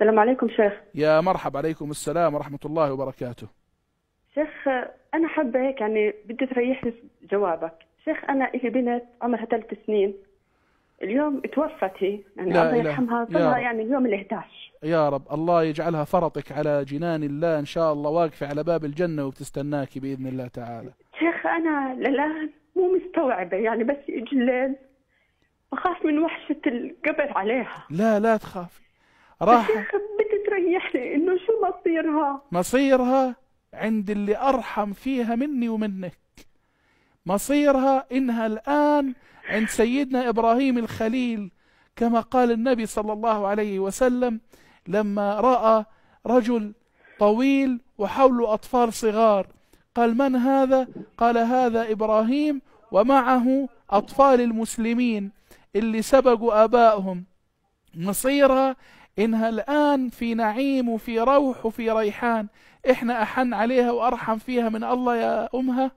السلام عليكم شيخ يا مرحب عليكم السلام ورحمة الله وبركاته شيخ أنا حابة هيك يعني بدي تريحني جوابك شيخ أنا إلي بنت عمرها ثلاث سنين اليوم توفت هي يعني الله يرحمها صلى يعني اليوم ال11 يا رب الله يجعلها فرطك على جنان الله إن شاء الله واقفة على باب الجنة وبتستناكي بإذن الله تعالى شيخ أنا للآن مو مستوعبة يعني بس يجي الليل بخاف من وحشة القبر عليها لا لا تخافي راح بدي تريحني انه شو مصيرها مصيرها عند اللي ارحم فيها مني ومنك مصيرها انها الان عند سيدنا ابراهيم الخليل كما قال النبي صلى الله عليه وسلم لما راى رجل طويل وحوله اطفال صغار قال من هذا قال هذا ابراهيم ومعه اطفال المسلمين اللي سبقوا ابائهم مصيرها إنها الآن في نعيم وفي روح وفي ريحان إحنا أحن عليها وأرحم فيها من الله يا أمها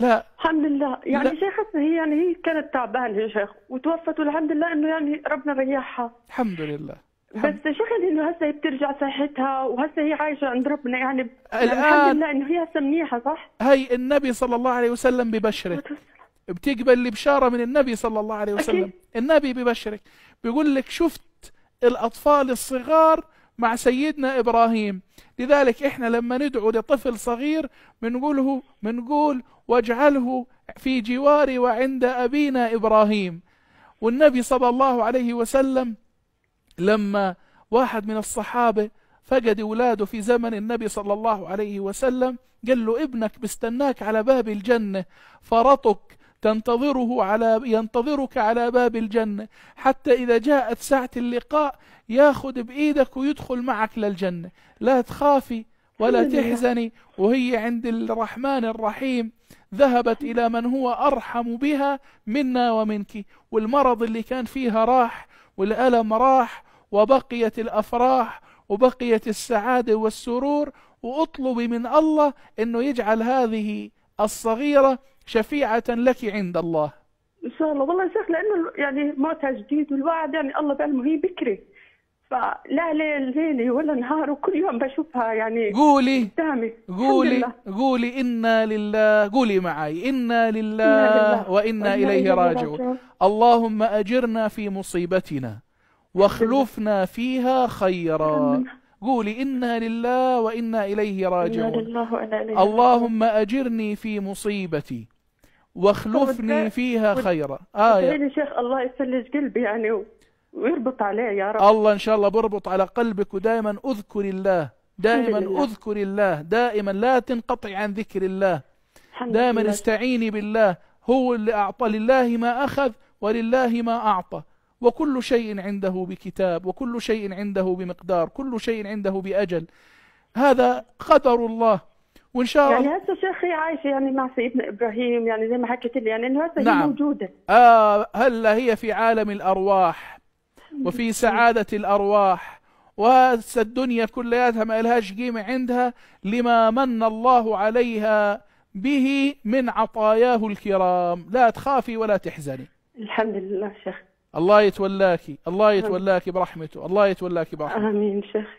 لا الحمد لله يعني لا. شيختنا هي يعني هي كانت تعبانه يا شيخ وتوفت والحمد لله انه يعني ربنا ريحها الحمد لله بس شغل انه هسه بترجع صحتها وهسه هي عايشه عند ربنا يعني الان يعني الحمد لله انه هي هسه منيحه صح؟ هي النبي صلى الله عليه وسلم ببشرك بتقبل البشاره من النبي صلى الله عليه وسلم أكيد. النبي ببشرك بيقول لك شفت الأطفال الصغار مع سيدنا إبراهيم لذلك إحنا لما ندعو لطفل صغير بنقوله بنقول واجعله في جواري وعند أبينا إبراهيم والنبي صلى الله عليه وسلم لما واحد من الصحابة فقد أولاده في زمن النبي صلى الله عليه وسلم قال له ابنك بستناك على باب الجنة فرطك تنتظره على ينتظرك على باب الجنة حتى إذا جاءت ساعة اللقاء ياخذ بإيدك ويدخل معك للجنة لا تخافي ولا تحزني وهي عند الرحمن الرحيم ذهبت إلى من هو أرحم بها منا ومنك والمرض اللي كان فيها راح والألم راح وبقيت الأفراح وبقيت السعادة والسرور وأطلبي من الله أنه يجعل هذه الصغيرة شفيعة لك عند الله ان شاء الله والله يا شيخ لانه يعني موتها جديد والواحد يعني الله بعلمه هي بكري فلا ليل ليلي ولا نهار وكل يوم بشوفها يعني قولي قدامي قولي قولي انا لله قولي معي انا لله, إنا لله وانا اليه راجعون اللهم اجرنا في مصيبتنا واخلفنا فيها خيرا قولي إنا لله وإنا إليه راجعون اللهم أجرني في مصيبتي واخلفني فيها خيرا آية شيخ الله يسلج قلبي يعني ويربط عليه يا رب الله إن شاء الله بربط على قلبك ودائما أذكر الله دائما أذكر الله دائما لا تنقطع عن ذكر الله دائما استعيني بالله هو اللي أعطى لله ما أخذ ولله ما أعطى وكل شيء عنده بكتاب وكل شيء عنده بمقدار كل شيء عنده بأجل هذا قدر الله وان شاء يعني الله يعني هسه شيخي عايشه يعني مع سيدنا ابراهيم يعني زي ما حكيت لي يعني انه هسه نعم. هي موجوده آه هلا هي في عالم الارواح وفي سعاده الارواح وهسه الدنيا كلياتها ما لهاش قيمه عندها لما من الله عليها به من عطاياه الكرام لا تخافي ولا تحزني الحمد لله شيخ الله يتولاك الله يتولاك برحمته الله يتولاك برحمته آمين شيخ